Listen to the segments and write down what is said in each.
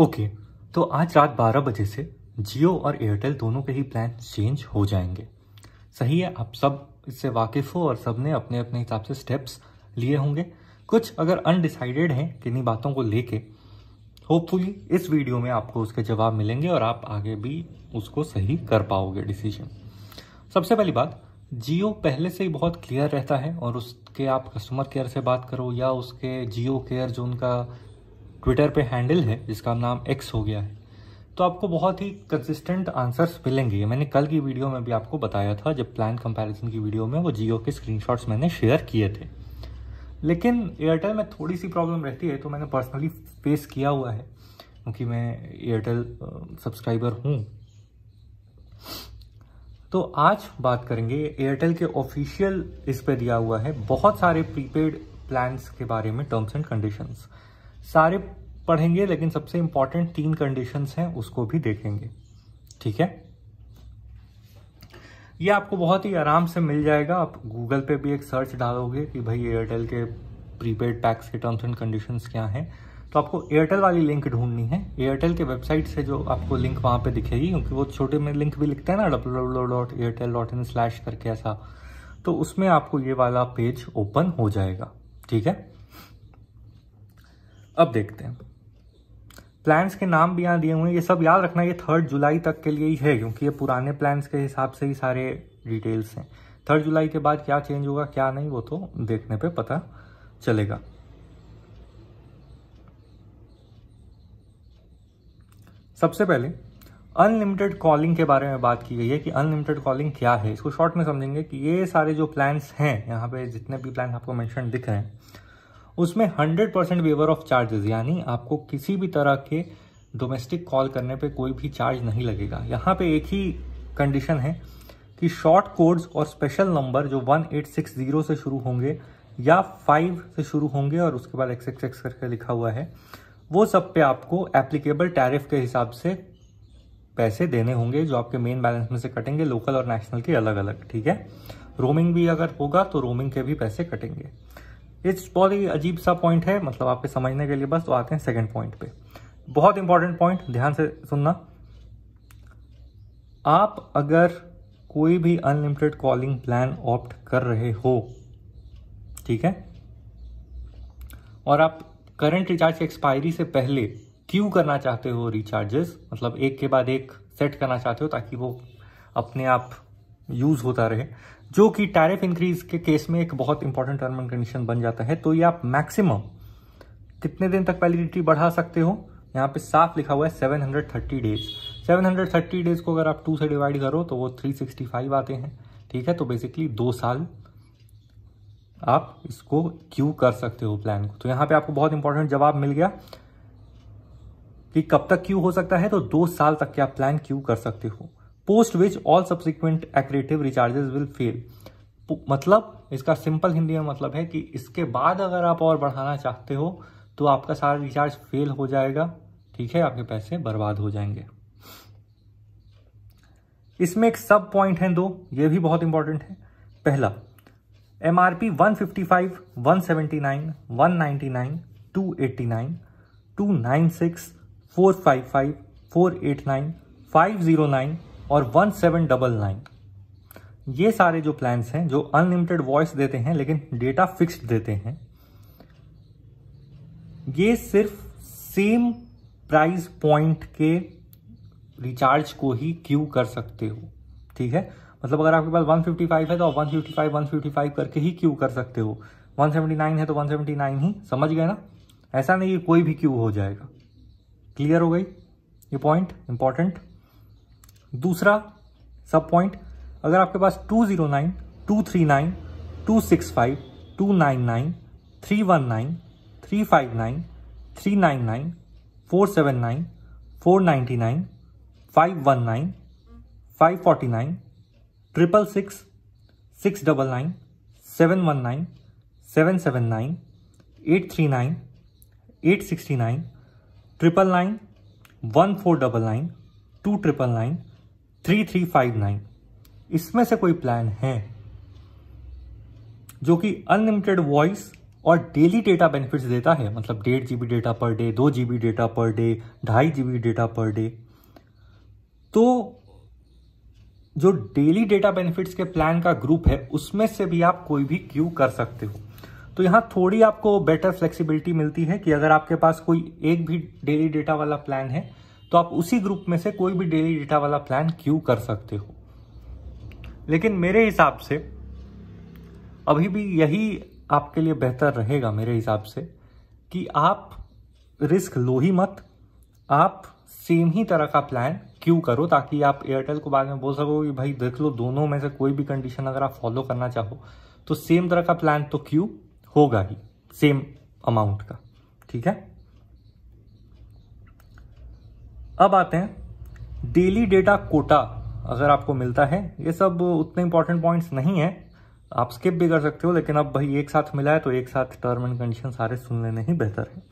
okay तो आज रात 12 बजे से जियो और एयरटेल दोनों के ही प्लान चेंज हो जाएंगे सही है आप सब इससे वाकिफ़ हो और सब ने अपने अपने हिसाब से स्टेप्स लिए होंगे कुछ अगर अनडिसाइडेड हैं किन्हीं बातों को लेके होपफुली इस वीडियो में आपको उसके जवाब मिलेंगे और आप आगे भी उसको सही कर पाओगे डिसीजन सबसे पहली बात जियो पहले से ही बहुत क्लियर रहता है और उसके आप कस्टमर केयर से बात करो या उसके जियो केयर जो उनका ट्विटर पे हैंडल है जिसका नाम एक्स हो गया है तो आपको बहुत ही कंसिस्टेंट आंसर्स मिलेंगे मैंने कल की वीडियो में भी आपको बताया था जब प्लान कंपैरिजन की वीडियो में वो जियो के स्क्रीनशॉट्स मैंने शेयर किए थे लेकिन एयरटेल में थोड़ी सी प्रॉब्लम रहती है तो मैंने पर्सनली फेस किया हुआ है क्योंकि मैं एयरटेल सब्सक्राइबर हूँ तो आज बात करेंगे एयरटेल के ऑफिशियल इस पर दिया हुआ है बहुत सारे प्रीपेड प्लान्स के बारे में टर्म्स एंड कंडीशंस सारे पढ़ेंगे लेकिन सबसे इंपॉर्टेंट तीन कंडीशंस हैं उसको भी देखेंगे ठीक है ये आपको बहुत ही आराम से मिल जाएगा आप गूगल पे भी एक सर्च डालोगे कि भाई एयरटेल के प्रीपेड पैक्स के टर्म्स एंड कंडीशंस क्या हैं तो आपको एयरटेल वाली लिंक ढूंढनी है एयरटेल के वेबसाइट से जो आपको लिंक वहां पे दिखेगी क्योंकि वो छोटे में लिंक भी लिखता है ना W W dot airtel dot in slash करके ऐसा तो उसमें आपको ये वाला पेज ओपन हो जाएगा ठीक है अब देखते हैं प्लान्स के नाम भी यहाँ दिए हुए हैं ये सब याद रखना ये थर्ड जुलाई तक के लिए ही है क्योंकि ये पुराने प्लान्स के हिसाब से ही सारे डिटेल्स हैं थर्ड जुलाई के बाद क्या चेंज होगा क्या नहीं वो तो देखने पे पता चलेगा सबसे पहले अनलिमिटेड कॉलिंग के बारे में बात की गई है कि अनलिमिटेड कॉलिंग क्या है इसको शॉर्ट में समझेंगे कि ये सारे जो प्लान्स हैं यहाँ पे जितने भी प्लान आपको मैंशन दिख रहे हैं उसमें hundred percent waiver of charges यानी आपको किसी भी तरह के डोमेस्टिक कॉल करने पे कोई भी चार्ज नहीं लगेगा यहाँ पे एक ही कंडीशन है कि शॉर्ट कोड्स और स्पेशल नंबर जो 1860 से शुरू होंगे या 5 से शुरू होंगे और उसके बाद एक्स एक्स एक्स करके लिखा हुआ है वो सब पे आपको एप्लीकेबल टैरिफ के हिसाब से पैसे देने होंगे जो आपके मेन बैलेंस में से कटेंगे लोकल और नेशनल के अलग अलग ठीक है रोमिंग भी अगर होगा तो रोमिंग के भी पैसे कटेंगे इट्स बहुत ही अजीब सा पॉइंट है मतलब आपके समझने के लिए बस तो आते हैं सेकेंड पॉइंट पे बहुत इंपॉर्टेंट पॉइंट ध्यान से सुनना आप अगर कोई भी अनलिमिटेड कॉलिंग प्लान ऑप्ट कर रहे हो ठीक है और आप करंट रिचार्ज की एक्सपायरी से पहले क्यों करना चाहते हो रिचार्जेस मतलब एक के बाद एक सेट करना चाहते हो ताकि वो अपने आप यूज होता रहे जो कि टैरिफ इंक्रीज के केस में एक बहुत इंपॉर्टेंट टर्म एंड कंडीशन बन जाता है तो ये आप मैक्सिमम कितने दिन तक वैलिडिटी बढ़ा सकते हो यहाँ पे साफ लिखा हुआ है 730 डेज 730 डेज को अगर आप टू से डिवाइड करो तो वो 365 आते हैं ठीक है तो बेसिकली दो साल आप इसको क्यू कर सकते हो प्लान को तो यहाँ पे आपको बहुत इंपॉर्टेंट जवाब मिल गया कि कब तक क्यू हो सकता है तो दो साल तक के आप प्लान क्यू कर सकते हो post which all subsequent accretive recharges will fail मतलब इसका सिंपल हिंदी में मतलब है कि इसके बाद अगर आप और बढ़ाना चाहते हो तो आपका सारा रिचार्ज फेल हो जाएगा ठीक है आपके पैसे बर्बाद हो जाएंगे इसमें एक सब पॉइंट है दो ये भी बहुत इंपॉर्टेंट है पहला M R P one fifty five one seventy nine one ninety nine two eighty nine two nine six four five five four eight nine five zero nine और वन सेवन डबल नाइन ये सारे जो plans हैं जो unlimited voice देते हैं लेकिन data fixed देते हैं ये सिर्फ सेम प्राइस पॉइंट के रिचार्ज को ही क्यू कर सकते हो ठीक है मतलब अगर आपके पास 155 है तो आप 155 155 करके ही क्यू कर सकते हो 179 है तो 179 ही समझ गए ना ऐसा नहीं कि कोई भी क्यू हो जाएगा क्लियर हो गई ये पॉइंट इंपॉर्टेंट दूसरा सब पॉइंट अगर आपके पास 209, 239, 265, 299, 319, 359, 399, 479, 499, 519, 549, triple six six double nine seven one nine seven seven nine eight three nine eight sixty nine triple nine one four double nine two triple nine three three five nine इसमें से कोई plan है जो कि unlimited voice और daily data benefits देता है मतलब डेढ़ जीबी डेटा पर डे दो जीबी डेटा पर डे ढाई जीबी डेटा पर डे तो जो डेली डेटा बेनिफिट्स के प्लान का ग्रुप है उसमें से भी आप कोई भी क्यू कर सकते हो तो यहां थोड़ी आपको बेटर फ्लेक्सिबिलिटी मिलती है कि अगर आपके पास कोई एक भी डेली डेटा वाला प्लान है तो आप उसी ग्रुप में से कोई भी डेली डेटा वाला प्लान क्यू कर सकते हो लेकिन मेरे हिसाब से अभी भी यही आपके लिए बेहतर रहेगा मेरे हिसाब से कि आप रिस्क लो ही मत आप सेम ही तरह का प्लान क्यों करो ताकि आप एयरटेल को बाद में बोल सको कि भाई देख लो दोनों में से कोई भी कंडीशन अगर आप फॉलो करना चाहो तो सेम तरह का प्लान तो क्यों होगा ही सेम अमाउंट का ठीक है अब आते हैं डेली डेटा कोटा अगर आपको मिलता है ये सब उतने इंपॉर्टेंट पॉइंट्स नहीं है आप स्किप भी कर सकते हो लेकिन अब भाई एक साथ मिला है तो एक साथ टर्म एंड कंडीशन सारे सुन लेने ही बेहतर है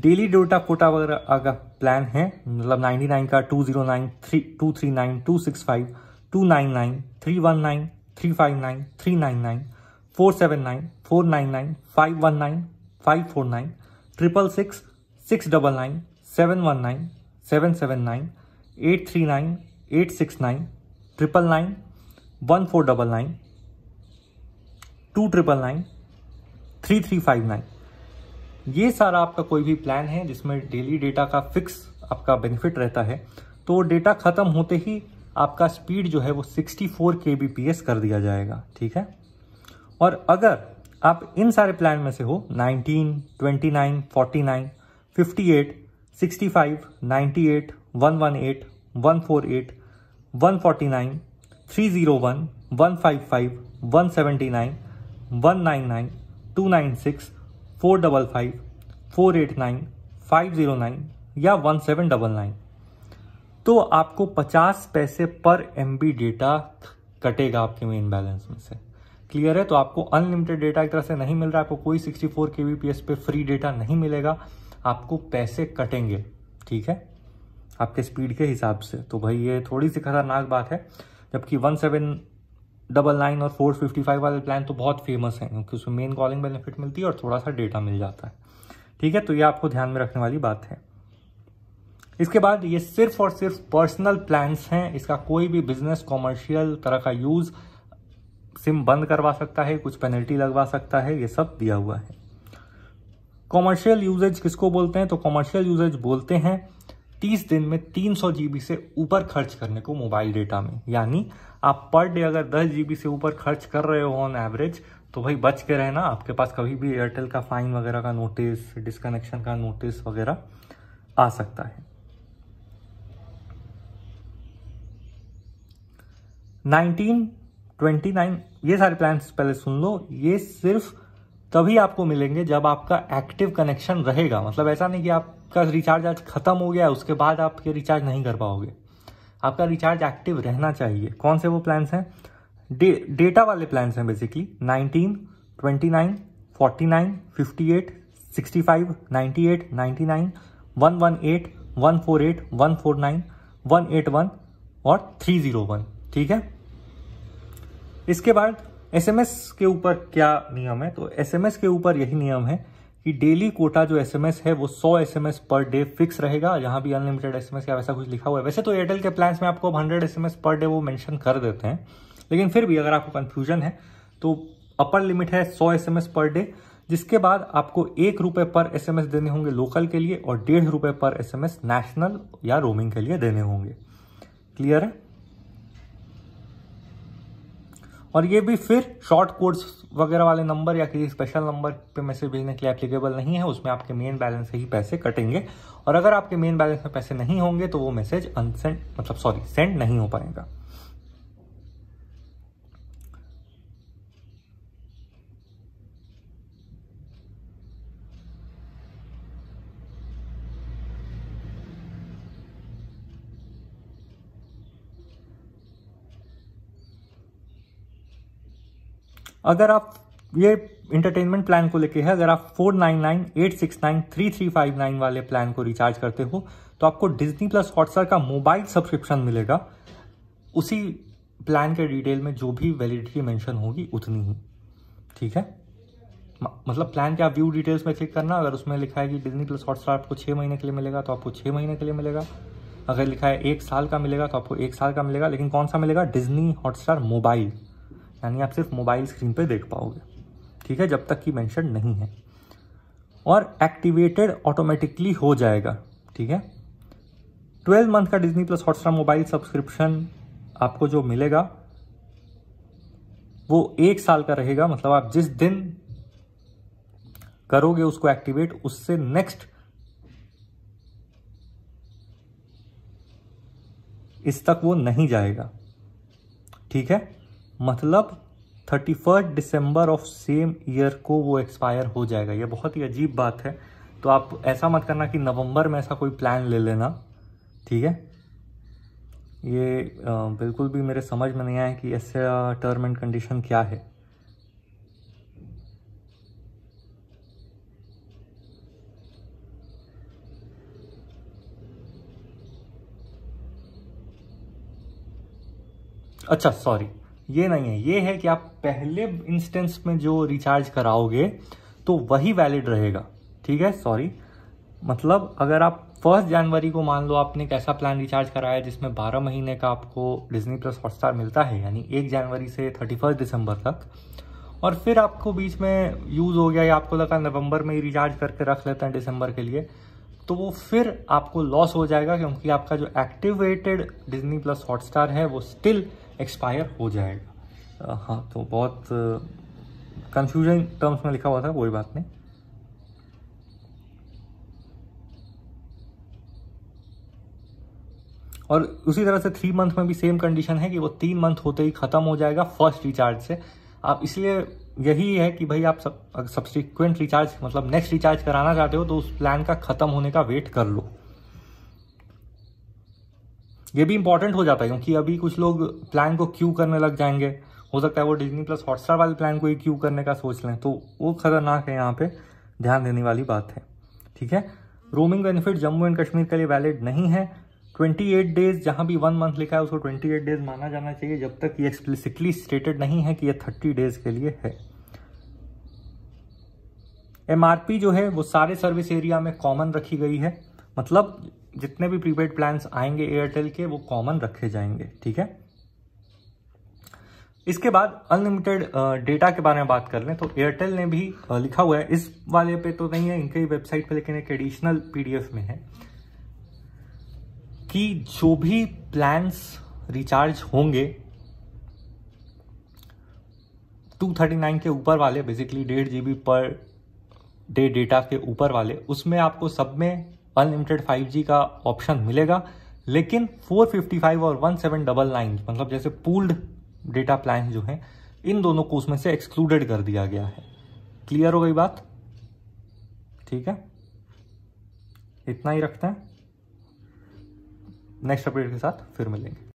डेली डेटा कोटा वगैरह अगर प्लान है मतलब 99 का 209, 3, 239, 265, 299, 319, 359, 399, 479, 499, 519, 549, triple six six double nine seven one nine seven seven nine eight three nine eight six nine triple nine one four double nine two triple nine three three five nine ये सारा आपका कोई भी plan है जिसमें daily data का fix आपका benefit रहता है तो वो डेटा ख़त्म होते ही आपका स्पीड जो है वो 64 एस कर दिया जाएगा ठीक है और अगर आप इन सारे प्लान में से हो 19, 29, 49, fifty eight sixty five ninety eight one one eight one four eight one forty nine three zero one one five five one seventy nine one nine nine two nine six four double five four eight nine five zero nine या one seven double nine तो आपको पचास पैसे पर M B data कटेगा आपके main balance में से क्लियर है तो आपको अनलिमिटेड डेटा एक तरह से नहीं मिल रहा है आपको कोई sixty four K P S पे फ्री डेटा नहीं मिलेगा आपको पैसे कटेंगे ठीक है आपके स्पीड के हिसाब से तो भाई ये थोड़ी सी खतरनाक बात है जबकि वन सेवन डबल नाइन और फोर फिफ्टी फाइव वाले प्लान तो बहुत फेमस हैं क्योंकि उसमें मेन कॉलिंग बेनिफिट मिलती है और थोड़ा सा डेटा मिल जाता है ठीक है तो ये आपको ध्यान में रखने वाली बात है इसके बाद ये सिर्फ और सिर्फ पर्सनल प्लान्स हैं इसका कोई भी बिजनेस कॉमर्शियल तरह का यूज़ सिम बंद करवा सकता है कुछ पेनल्टी लगवा सकता है ये सब दिया हुआ है कॉमर्शियल यूजेज किसको बोलते हैं तो कॉमर्शियल यूजेज बोलते हैं 30 दिन में 300 जीबी से ऊपर खर्च करने को मोबाइल डेटा में यानी आप पर डे अगर 10 जीबी से ऊपर खर्च कर रहे हो ऑन एवरेज तो भाई बच के रहना आपके पास कभी भी एयरटेल का फाइन वगैरह का नोटिस डिसकनेक्शन का नोटिस वगैरह आ सकता है नाइनटीन ट्वेंटी नाइन ये सारे प्लान्स पहले सुन लो ये सिर्फ तभी आपको मिलेंगे जब आपका एक्टिव कनेक्शन रहेगा मतलब ऐसा नहीं कि आपका रिचार्ज आज खत्म हो गया उसके बाद ये रिचार्ज नहीं कर पाओगे आपका रिचार्ज एक्टिव रहना चाहिए कौन से वो प्लान्स हैं डे डेटा वाले प्लान्स हैं basically nineteen twenty nine forty nine fifty eight sixty five ninety eight ninety nine one one eight one four eight one four nine one eight one और three zero one ठीक है इसके बाद SMS के ऊपर क्या नियम है तो एसएमएस के ऊपर यही नियम है कि डेली कोटा जो एसएमएस है वो 100 एसएमएस पर डे फिक्स रहेगा यहाँ भी अनलिमिटेड एसएमएस या वैसा कुछ लिखा हुआ है वैसे तो एयरटेल के प्लान्स में आपको हंड्रेड एसएमएस पर डे वो मेंशन कर देते हैं लेकिन फिर भी अगर आपको कन्फ्यूजन है तो अपर लिमिट है सौ एस पर डे जिसके बाद आपको एक रुपये पर एस देने होंगे लोकल के लिए और डेढ़ पर एस नेशनल या रोमिंग के लिए देने होंगे क्लियर है और ये भी फिर शॉर्ट कोड्स वगैरह वाले नंबर या किसी स्पेशल नंबर पे मैसेज भेजने के लिए एप्लीकेबल नहीं है उसमें आपके मेन बैलेंस से ही पैसे कटेंगे और अगर आपके मेन बैलेंस में पैसे नहीं होंगे तो वो मैसेज अनसेंड मतलब सॉरी सेंड नहीं हो पाएगा अगर आप ये इंटरटेनमेंट प्लान को लेके है अगर आप four nine nine eight six nine three three five nine वाले प्लान को रिचार्ज करते हो तो आपको डिजनी प्लस हॉटस्टार का मोबाइल सब्सक्रिप्शन मिलेगा उसी प्लान के डिटेल में जो भी वैलिडिटी मेंशन होगी उतनी ही ठीक है मतलब प्लान के आप व्यू डिटेल्स में चेक करना अगर उसमें लिखा है कि डिजनी प्लस हॉटस्टार आपको छः महीने के लिए मिलेगा तो आपको छः महीने के लिए मिलेगा अगर लिखा है एक साल का मिलेगा तो आपको एक साल का मिलेगा लेकिन कौन सा मिलेगा डिजनी हॉटस्टार मोबाइल यानी आप सिर्फ मोबाइल स्क्रीन पर देख पाओगे ठीक है जब तक कि मेंशन नहीं है और एक्टिवेटेड ऑटोमेटिकली हो जाएगा ठीक है ट्वेल्व मंथ का Disney plus Hotstar mobile subscription आपको जो मिलेगा वो एक साल का रहेगा मतलब आप जिस दिन करोगे उसको एक्टिवेट उससे नेक्स्ट इस तक वो नहीं जाएगा ठीक है मतलब thirty first December of same year को वो एक्सपायर हो जाएगा ये बहुत ही अजीब बात है तो आप ऐसा मत करना कि नवंबर में ऐसा कोई प्लान ले लेना ठीक है ये बिल्कुल भी मेरे समझ में नहीं आया कि ऐसा टर्म एंड कंडीशन क्या है अच्छा सॉरी ये नहीं है ये है कि आप पहले इंस्टेंस में जो रिचार्ज कराओगे तो वही वैलिड रहेगा ठीक है सॉरी मतलब अगर आप फर्स्ट जनवरी को मान लो आपने एक ऐसा प्लान रिचार्ज कराया जिसमें 12 महीने का आपको डिजनी प्लस हॉटस्टार मिलता है यानी एक जनवरी से थर्टी फर्स्ट दिसंबर तक और फिर आपको बीच में यूज़ हो गया या आपको लगा नवंबर में ही रिचार्ज करके रख लेते हैं दिसंबर के लिए तो वो फिर आपको लॉस हो जाएगा क्योंकि आपका जो एक्टिवेटेड डिजनी प्लस हॉटस्टार है वो स्टिल एक्सपायर हो जाएगा हाँ तो बहुत कंफ्यूजन टर्म्स में लिखा हुआ था कोई बात नहीं और उसी तरह से थ्री मंथ में भी सेम कंडीशन है कि वो तीन मंथ होते ही ख़त्म हो जाएगा फर्स्ट रिचार्ज से आप इसलिए यही है कि भाई आप सब सब्सिक्वेंट रिचार्ज मतलब नेक्स्ट रिचार्ज कराना चाहते हो तो उस प्लान का ख़त्म होने का वेट कर लो ये भी इंपॉर्टेंट हो जाता है क्योंकि अभी कुछ लोग प्लान को क्यू करने लग जाएंगे हो सकता है वो डिजनी प्लस हॉटस्टार वाले प्लान को ही क्यू करने का सोच लें तो वो खतरनाक है यहाँ पे ध्यान देने वाली बात है ठीक है roaming benefit Jammu and Kashmir के लिए वैलिड नहीं है 28 डेज जहाँ भी वन मंथ लिखा है उसको 28 डेज माना जाना चाहिए जब तक ये एक्सप्लिसिटली स्टेटेड नहीं है कि ये 30 डेज के लिए है एमआरपी जो है वो सारे सर्विस एरिया में कॉमन रखी गई है मतलब जितने भी प्रीपेड प्लान्स आएंगे एयरटेल के वो कॉमन रखे जाएंगे ठीक है इसके बाद अनलिमिटेड डेटा के बारे में बात कर लें तो एयरटेल ने भी लिखा हुआ है इस वाले पे तो नहीं है इनके वेबसाइट पे लेकिन एक एडिशनल पीडीएफ में है कि जो भी प्लान्स रिचार्ज होंगे 239 के ऊपर वाले बेसिकली डेढ़ जीबी पर डे डेटा के ऊपर वाले उसमें आपको सब में अनलिमिटेड 5G का ऑप्शन मिलेगा लेकिन 455 और 1799 मतलब जैसे पूल्ड डेटा प्लान जो हैं इन दोनों को उसमें से एक्सक्लूडेड कर दिया गया है क्लियर हो गई बात ठीक है इतना ही रखते हैं नेक्स्ट अपडेट के साथ फिर मिलेंगे